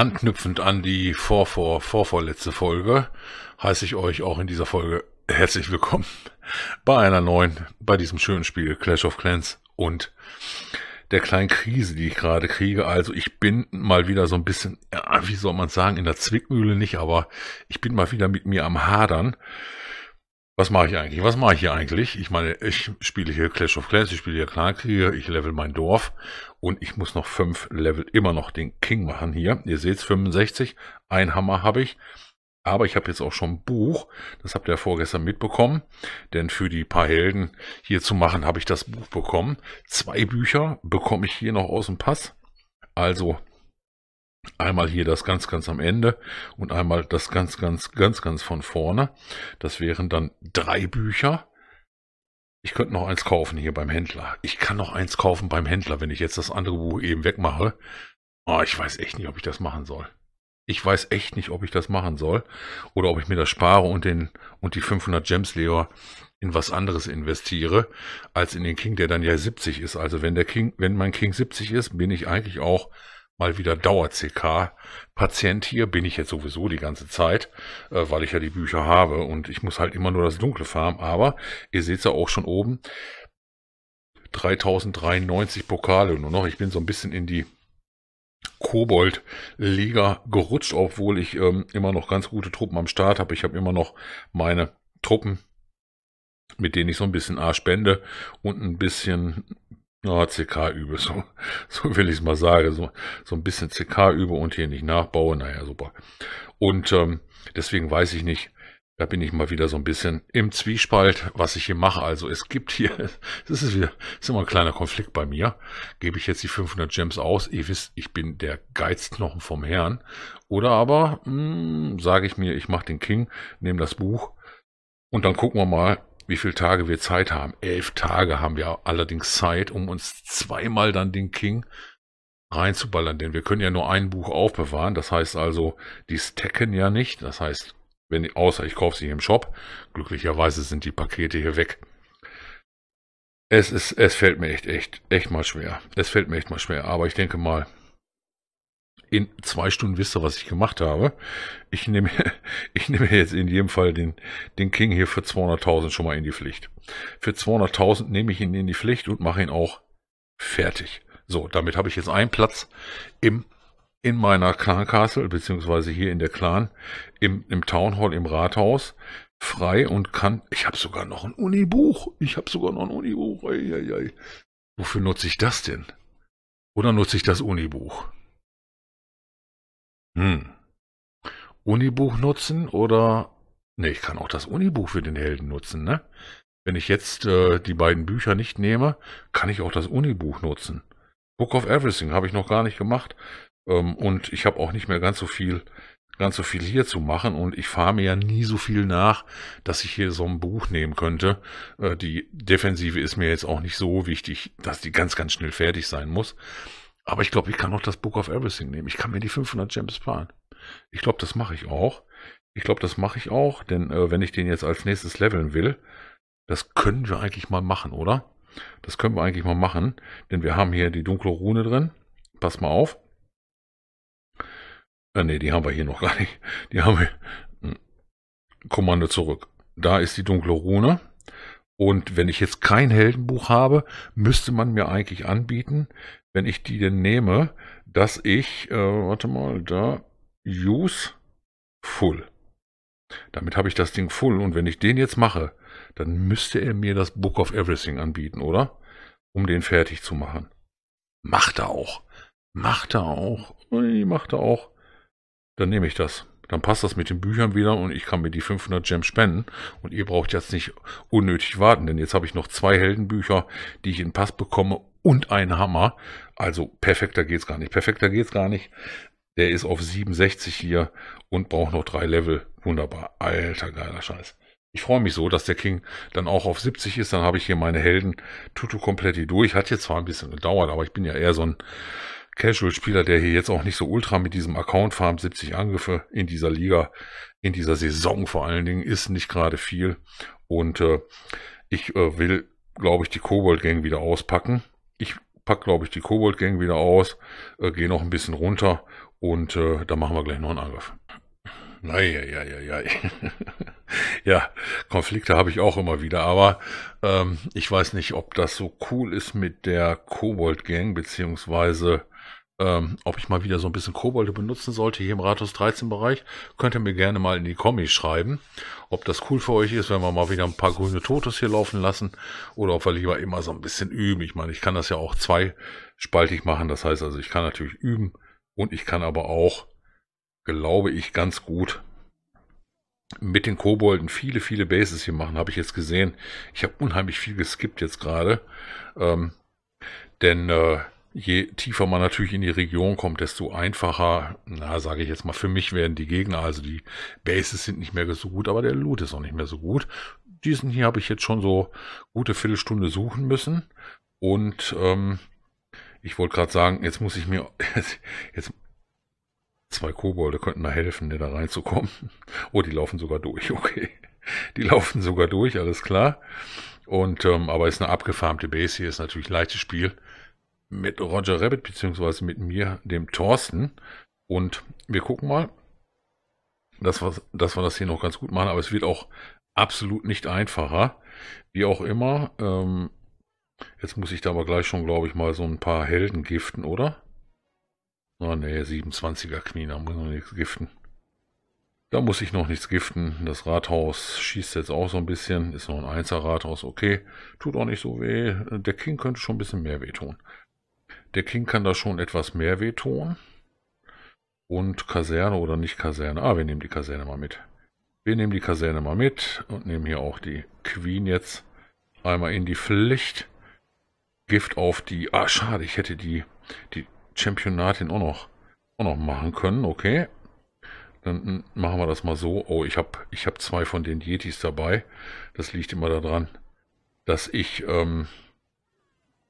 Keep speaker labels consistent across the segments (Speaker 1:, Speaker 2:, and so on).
Speaker 1: Anknüpfend an die vor, vor, vorvorletzte Folge heiße ich euch auch in dieser Folge herzlich willkommen bei einer neuen, bei diesem schönen Spiel Clash of Clans und der kleinen Krise, die ich gerade kriege. Also ich bin mal wieder so ein bisschen, ja, wie soll man sagen, in der Zwickmühle nicht, aber ich bin mal wieder mit mir am Hadern was mache ich eigentlich? Was mache ich hier eigentlich? Ich meine, ich spiele hier Clash of Clans, ich spiele hier Klarkrieger, ich level mein Dorf und ich muss noch fünf Level immer noch den King machen hier. Ihr seht es, 65, ein Hammer habe ich. Aber ich habe jetzt auch schon ein Buch, das habt ihr ja vorgestern mitbekommen, denn für die paar Helden hier zu machen, habe ich das Buch bekommen. Zwei Bücher bekomme ich hier noch aus dem Pass. Also Einmal hier das ganz, ganz am Ende und einmal das ganz, ganz, ganz, ganz von vorne. Das wären dann drei Bücher. Ich könnte noch eins kaufen hier beim Händler. Ich kann noch eins kaufen beim Händler, wenn ich jetzt das andere Buch eben wegmache. Oh, ich weiß echt nicht, ob ich das machen soll. Ich weiß echt nicht, ob ich das machen soll oder ob ich mir das spare und den und die 500 Gems Lever in was anderes investiere als in den King, der dann ja 70 ist. Also wenn der King, wenn mein King 70 ist, bin ich eigentlich auch mal wieder Dauer-CK-Patient hier. Bin ich jetzt sowieso die ganze Zeit, äh, weil ich ja die Bücher habe und ich muss halt immer nur das Dunkle farmen. Aber ihr seht es ja auch schon oben. 3093 Pokale nur noch. Ich bin so ein bisschen in die Kobold-Liga gerutscht, obwohl ich ähm, immer noch ganz gute Truppen am Start habe. Ich habe immer noch meine Truppen, mit denen ich so ein bisschen A spende und ein bisschen ja, CK übe, so, so will ich es mal sagen. So, so ein bisschen CK übe und hier nicht nachbaue, naja, super. Und ähm, deswegen weiß ich nicht, da bin ich mal wieder so ein bisschen im Zwiespalt, was ich hier mache. Also es gibt hier, das ist wieder, das ist immer ein kleiner Konflikt bei mir. Gebe ich jetzt die 500 Gems aus? Ihr wisst, ich bin der Geizknochen vom Herrn. Oder aber mh, hm, sage ich mir, ich mache den King, nehme das Buch und dann gucken wir mal, wie viele Tage wir Zeit haben. Elf Tage haben wir allerdings Zeit, um uns zweimal dann den King reinzuballern, denn wir können ja nur ein Buch aufbewahren. Das heißt also, die stacken ja nicht. Das heißt, wenn, außer ich kaufe sie im Shop. Glücklicherweise sind die Pakete hier weg. Es ist, es fällt mir echt, echt, echt mal schwer. Es fällt mir echt mal schwer. Aber ich denke mal, in zwei Stunden wisst ihr, was ich gemacht habe. Ich nehme, ich nehme jetzt in jedem Fall den, den King hier für 200.000 schon mal in die Pflicht. Für 200.000 nehme ich ihn in die Pflicht und mache ihn auch fertig. So, damit habe ich jetzt einen Platz im, in meiner Clan Castle, beziehungsweise hier in der Clan, im, im Town Hall, im Rathaus, frei und kann, ich habe sogar noch ein Uni-Buch. Ich habe sogar noch ein Uni-Buch. ei, Wofür nutze ich das denn? Oder nutze ich das Uni-Buch? Hm. Unibuch nutzen oder... Nee, ich kann auch das Unibuch für den Helden nutzen, ne? Wenn ich jetzt äh, die beiden Bücher nicht nehme, kann ich auch das Unibuch nutzen. Book of Everything habe ich noch gar nicht gemacht. Ähm, und ich habe auch nicht mehr ganz so viel ganz so viel hier zu machen und ich fahre mir ja nie so viel nach, dass ich hier so ein Buch nehmen könnte. Äh, die Defensive ist mir jetzt auch nicht so wichtig, dass die ganz, ganz schnell fertig sein muss. Aber ich glaube, ich kann auch das Book of Everything nehmen. Ich kann mir die 500 Gems sparen. Ich glaube, das mache ich auch. Ich glaube, das mache ich auch, denn äh, wenn ich den jetzt als nächstes leveln will, das können wir eigentlich mal machen, oder? Das können wir eigentlich mal machen, denn wir haben hier die dunkle Rune drin. Pass mal auf. Äh, ne, die haben wir hier noch gar nicht. Die haben wir. Hm, Kommando zurück. Da ist die dunkle Rune. Und wenn ich jetzt kein Heldenbuch habe, müsste man mir eigentlich anbieten, wenn ich die denn nehme, dass ich, äh, warte mal, da, use full. Damit habe ich das Ding full und wenn ich den jetzt mache, dann müsste er mir das Book of Everything anbieten, oder? Um den fertig zu machen. Macht er auch. Macht er auch. macht er auch. Dann nehme ich das. Dann passt das mit den Büchern wieder und ich kann mir die 500 Gems spenden. Und ihr braucht jetzt nicht unnötig warten, denn jetzt habe ich noch zwei Heldenbücher, die ich in Pass bekomme und ein Hammer. Also perfekter geht's gar nicht. Perfekter geht's gar nicht. Der ist auf 67 hier und braucht noch drei Level. Wunderbar. Alter, geiler Scheiß. Ich freue mich so, dass der King dann auch auf 70 ist. Dann habe ich hier meine Helden Tutu Kompletti durch. Hat jetzt zwar ein bisschen gedauert, aber ich bin ja eher so ein Casual-Spieler, der hier jetzt auch nicht so ultra mit diesem Account farmt. 70 Angriffe in dieser Liga, in dieser Saison vor allen Dingen, ist nicht gerade viel. Und äh, ich äh, will, glaube ich, die Kobold-Gang wieder auspacken ich packe, glaube ich, die Kobold Gang wieder aus, äh, gehe noch ein bisschen runter und äh, dann machen wir gleich noch einen Angriff. Naja, ja, ja, ja. ja, Konflikte habe ich auch immer wieder, aber ähm, ich weiß nicht, ob das so cool ist mit der Kobold Gang, beziehungsweise ähm, ob ich mal wieder so ein bisschen Kobolde benutzen sollte hier im Rathaus 13 Bereich, könnt ihr mir gerne mal in die Kommis schreiben, ob das cool für euch ist, wenn wir mal wieder ein paar grüne Totos hier laufen lassen oder ob wir lieber immer so ein bisschen üben. Ich meine, ich kann das ja auch zweispaltig machen, das heißt also, ich kann natürlich üben und ich kann aber auch, glaube ich, ganz gut mit den Kobolden viele, viele Bases hier machen, habe ich jetzt gesehen. Ich habe unheimlich viel geskippt jetzt gerade. Ähm, denn äh, je tiefer man natürlich in die Region kommt, desto einfacher, na, sage ich jetzt mal, für mich werden die Gegner, also die Bases sind nicht mehr so gut, aber der Loot ist auch nicht mehr so gut. Diesen hier habe ich jetzt schon so gute Viertelstunde suchen müssen. Und ähm, ich wollte gerade sagen, jetzt muss ich mir, jetzt, jetzt zwei Kobolde könnten da helfen, ne, da reinzukommen. Oh, die laufen sogar durch, okay. Die laufen sogar durch, alles klar. Und ähm, aber ist eine abgefarmte Base hier, ist natürlich ein leichtes Spiel mit Roger Rabbit, beziehungsweise mit mir, dem Thorsten. Und wir gucken mal, dass wir, dass wir das hier noch ganz gut machen. Aber es wird auch absolut nicht einfacher. Wie auch immer. Ähm, jetzt muss ich da aber gleich schon, glaube ich, mal so ein paar Helden giften, oder? Ah, oh, nee, 27er Knien, da muss ich noch nichts giften. Da muss ich noch nichts giften. Das Rathaus schießt jetzt auch so ein bisschen. Ist noch ein 1er Rathaus, okay. Tut auch nicht so weh. Der King könnte schon ein bisschen mehr wehtun. Der King kann da schon etwas mehr wehtun. Und Kaserne oder nicht Kaserne. Ah, wir nehmen die Kaserne mal mit. Wir nehmen die Kaserne mal mit und nehmen hier auch die Queen jetzt einmal in die Pflicht. Gift auf die... Ah, schade, ich hätte die, die Championatin auch noch, auch noch machen können. Okay. Dann machen wir das mal so. Oh, ich habe ich hab zwei von den Yetis dabei. Das liegt immer daran, dass ich... Ähm,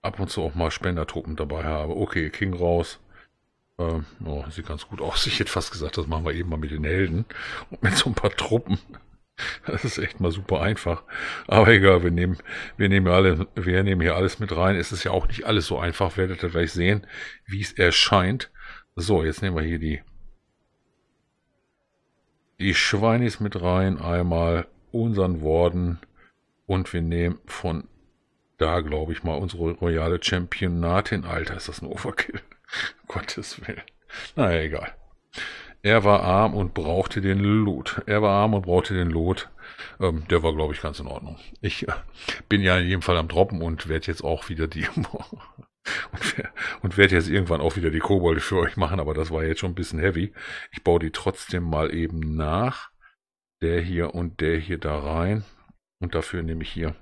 Speaker 1: ab und zu auch mal Spendertruppen dabei habe. Okay, King raus. Ähm, oh, sieht ganz gut aus. Ich hätte fast gesagt, das machen wir eben mal mit den Helden und mit so ein paar Truppen. Das ist echt mal super einfach. Aber egal, wir nehmen, wir nehmen, hier, alle, wir nehmen hier alles mit rein. Es ist ja auch nicht alles so einfach. Werdet ihr gleich sehen, wie es erscheint. So, jetzt nehmen wir hier die, die Schweinis mit rein. Einmal unseren Worden. Und wir nehmen von da, glaube ich mal, unsere royale Championatin. Alter, ist das ein Overkill. Gottes Willen. Naja, egal. Er war arm und brauchte den Loot. Er war arm und brauchte den Loot. Ähm, der war, glaube ich, ganz in Ordnung. Ich äh, bin ja in jedem Fall am Droppen und werde jetzt auch wieder die und, und werde jetzt irgendwann auch wieder die Kobolde für euch machen, aber das war jetzt schon ein bisschen heavy. Ich baue die trotzdem mal eben nach. Der hier und der hier da rein. Und dafür nehme ich hier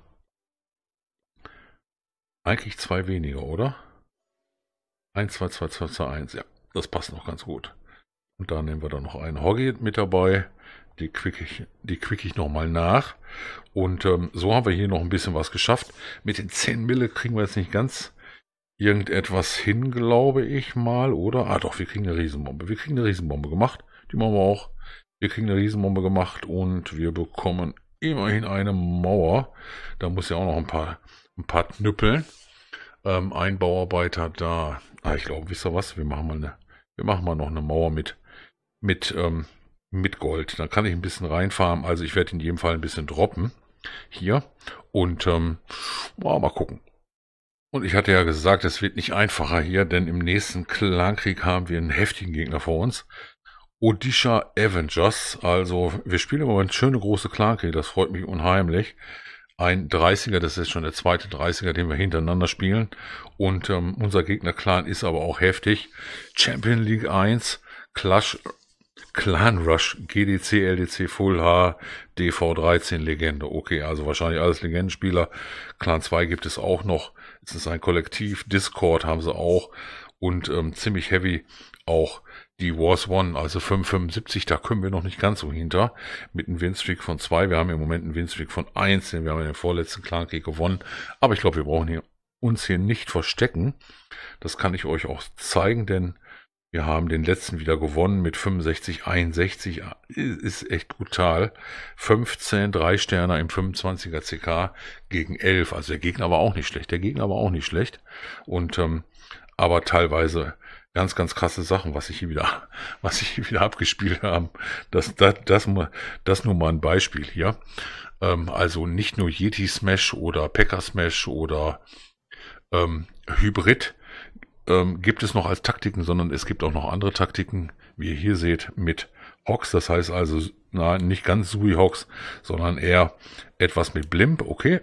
Speaker 1: eigentlich zwei weniger, oder? 1, 2, 2, 2, 2, 1. Ja, das passt noch ganz gut. Und da nehmen wir dann noch einen Hoggy mit dabei. Die quicke ich, die quick ich nochmal nach. Und ähm, so haben wir hier noch ein bisschen was geschafft. Mit den 10 Mille kriegen wir jetzt nicht ganz irgendetwas hin, glaube ich mal, oder? Ah doch, wir kriegen eine Riesenbombe. Wir kriegen eine Riesenbombe gemacht. Die machen wir auch. Wir kriegen eine Riesenbombe gemacht und wir bekommen immerhin eine Mauer. Da muss ja auch noch ein paar, ein paar Nüppeln ähm, ein Bauarbeiter da. Ah, ich glaube, wisst ihr was? Wir machen mal eine, wir machen mal noch eine Mauer mit, mit, ähm, mit Gold. Da kann ich ein bisschen reinfahren. Also ich werde in jedem Fall ein bisschen droppen hier und ähm, mal gucken. Und ich hatte ja gesagt, es wird nicht einfacher hier, denn im nächsten Clankrieg haben wir einen heftigen Gegner vor uns. Odisha Avengers, also wir spielen im Moment schöne große Clankrieg, das freut mich unheimlich ein 30er, das ist schon der zweite 30er, den wir hintereinander spielen. Und ähm, unser Gegner Clan ist aber auch heftig. Champion League 1, Clash, Clan Rush, GDC, LDC, Full H, DV13 Legende. Okay, also wahrscheinlich alles Legendenspieler. Clan 2 gibt es auch noch. Es ist ein Kollektiv. Discord haben sie auch. Und ähm, ziemlich heavy auch die Wars One, also 575, da können wir noch nicht ganz so hinter. Mit einem Winstreak von zwei. Wir haben im Moment einen Winstreak von eins, denn wir haben in den vorletzten Clan Kick gewonnen. Aber ich glaube, wir brauchen hier, uns hier nicht verstecken. Das kann ich euch auch zeigen, denn wir haben den letzten wieder gewonnen mit 65, 61. Ist echt brutal. 15, 3 Sterne im 25er CK gegen 11. Also der Gegner war auch nicht schlecht. Der Gegner war auch nicht schlecht. Und, ähm, aber teilweise ganz, ganz krasse Sachen, was ich hier wieder, was ich hier wieder abgespielt haben. Das, das, das, das nur mal ein Beispiel hier. Ähm, also nicht nur Yeti Smash oder Packer Smash oder ähm, Hybrid ähm, gibt es noch als Taktiken, sondern es gibt auch noch andere Taktiken, wie ihr hier seht, mit Hawks. Das heißt also, nein, nicht ganz Sui Hawks, sondern eher etwas mit Blimp. Okay.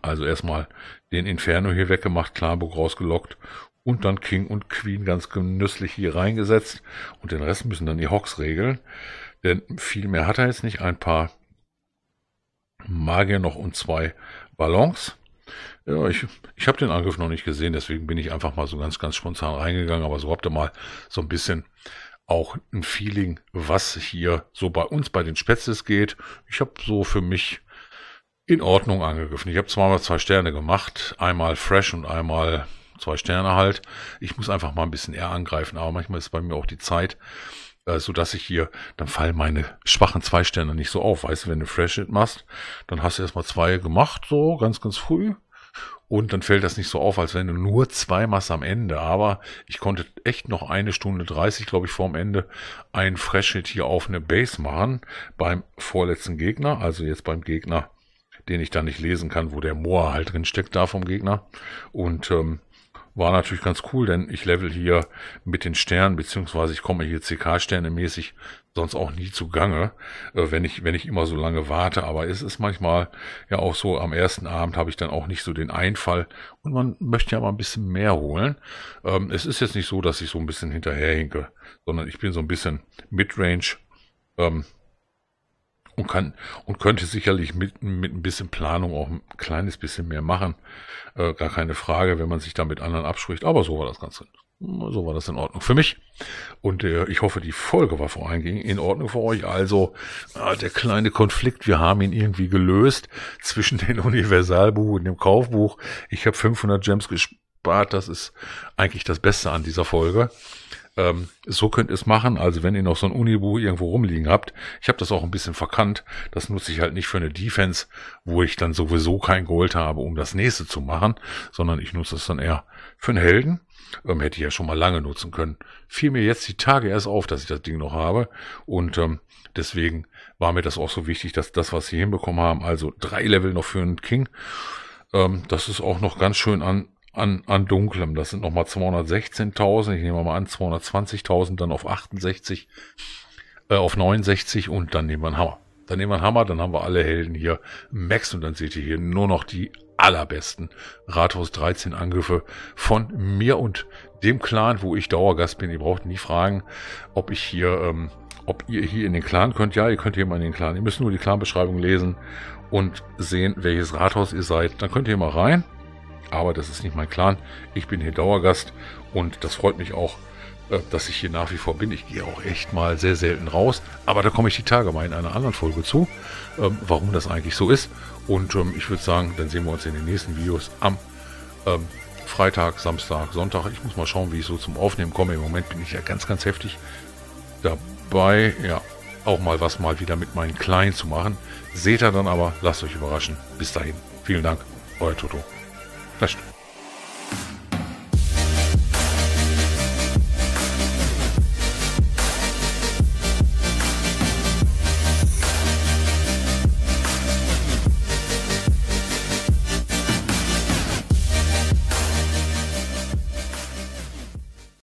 Speaker 1: Also erstmal den Inferno hier weggemacht, Klarburg rausgelockt und dann King und Queen ganz genüsslich hier reingesetzt und den Rest müssen dann die Hawks regeln, denn viel mehr hat er jetzt nicht. Ein paar Magier noch und zwei Ballons. Ja, ich, ich habe den Angriff noch nicht gesehen, deswegen bin ich einfach mal so ganz, ganz spontan reingegangen, aber so habt ihr mal so ein bisschen auch ein Feeling, was hier so bei uns bei den Spätzles geht. Ich habe so für mich in Ordnung angegriffen. Ich habe zweimal zwei Sterne gemacht, einmal fresh und einmal zwei Sterne halt. Ich muss einfach mal ein bisschen eher angreifen, aber manchmal ist bei mir auch die Zeit, äh, so dass ich hier, dann fallen meine schwachen zwei Sterne nicht so auf. Weißt du, wenn du Fresh It machst, dann hast du erstmal zwei gemacht, so ganz, ganz früh. Und dann fällt das nicht so auf, als wenn du nur zwei machst am Ende. Aber ich konnte echt noch eine Stunde 30, glaube ich, vorm Ende ein Fresh Hit hier auf eine Base machen beim vorletzten Gegner. Also jetzt beim Gegner, den ich da nicht lesen kann, wo der Moa halt drin steckt da vom Gegner. Und ähm, war natürlich ganz cool, denn ich level hier mit den Sternen, beziehungsweise ich komme hier CK-Sterne mäßig sonst auch nie zugange, äh, wenn ich, wenn ich immer so lange warte. Aber es ist manchmal ja auch so, am ersten Abend habe ich dann auch nicht so den Einfall und man möchte ja mal ein bisschen mehr holen. Ähm, es ist jetzt nicht so, dass ich so ein bisschen hinterherhinke, sondern ich bin so ein bisschen Midrange. Ähm, und kann und könnte sicherlich mit, mit ein bisschen Planung auch ein kleines bisschen mehr machen. Äh, gar keine Frage, wenn man sich da mit anderen abspricht. Aber so war das Ganze. So war das in Ordnung für mich. Und äh, ich hoffe, die Folge war vor allen Dingen in Ordnung für euch. Also äh, der kleine Konflikt, wir haben ihn irgendwie gelöst zwischen dem Universalbuch und dem Kaufbuch. Ich habe 500 Gems gespielt spart, das ist eigentlich das Beste an dieser Folge. Ähm, so könnt ihr es machen. Also wenn ihr noch so ein Unibu irgendwo rumliegen habt, ich habe das auch ein bisschen verkannt. Das nutze ich halt nicht für eine Defense, wo ich dann sowieso kein Gold habe, um das nächste zu machen, sondern ich nutze es dann eher für einen Helden. Ähm, hätte ich ja schon mal lange nutzen können. Fiel mir jetzt die Tage erst auf, dass ich das Ding noch habe. Und ähm, deswegen war mir das auch so wichtig, dass das, was sie hinbekommen haben, also drei Level noch für einen King, ähm, das ist auch noch ganz schön an an, an Dunklem. Das sind nochmal 216.000, ich nehme mal an 220.000, dann auf 68, äh, auf 69 und dann nehmen wir einen Hammer. Dann nehmen wir einen Hammer, dann haben wir alle Helden hier Max und dann seht ihr hier nur noch die allerbesten Rathaus 13 Angriffe von mir und dem Clan, wo ich Dauergast bin. Ihr braucht nie fragen, ob ich hier, ähm, ob ihr hier in den Clan könnt. Ja, ihr könnt hier mal in den Clan. Ihr müsst nur die Clanbeschreibung lesen und sehen, welches Rathaus ihr seid. Dann könnt ihr mal rein aber das ist nicht mein Clan. Ich bin hier Dauergast und das freut mich auch, äh, dass ich hier nach wie vor bin. Ich gehe auch echt mal sehr selten raus, aber da komme ich die Tage mal in einer anderen Folge zu, ähm, warum das eigentlich so ist. Und ähm, ich würde sagen, dann sehen wir uns in den nächsten Videos am ähm, Freitag, Samstag, Sonntag. Ich muss mal schauen, wie ich so zum Aufnehmen komme. Im Moment bin ich ja ganz, ganz heftig dabei, ja, auch mal was mal wieder mit meinen Kleinen zu machen. Seht ihr dann aber, lasst euch überraschen. Bis dahin, vielen Dank, euer Toto. Das stimmt.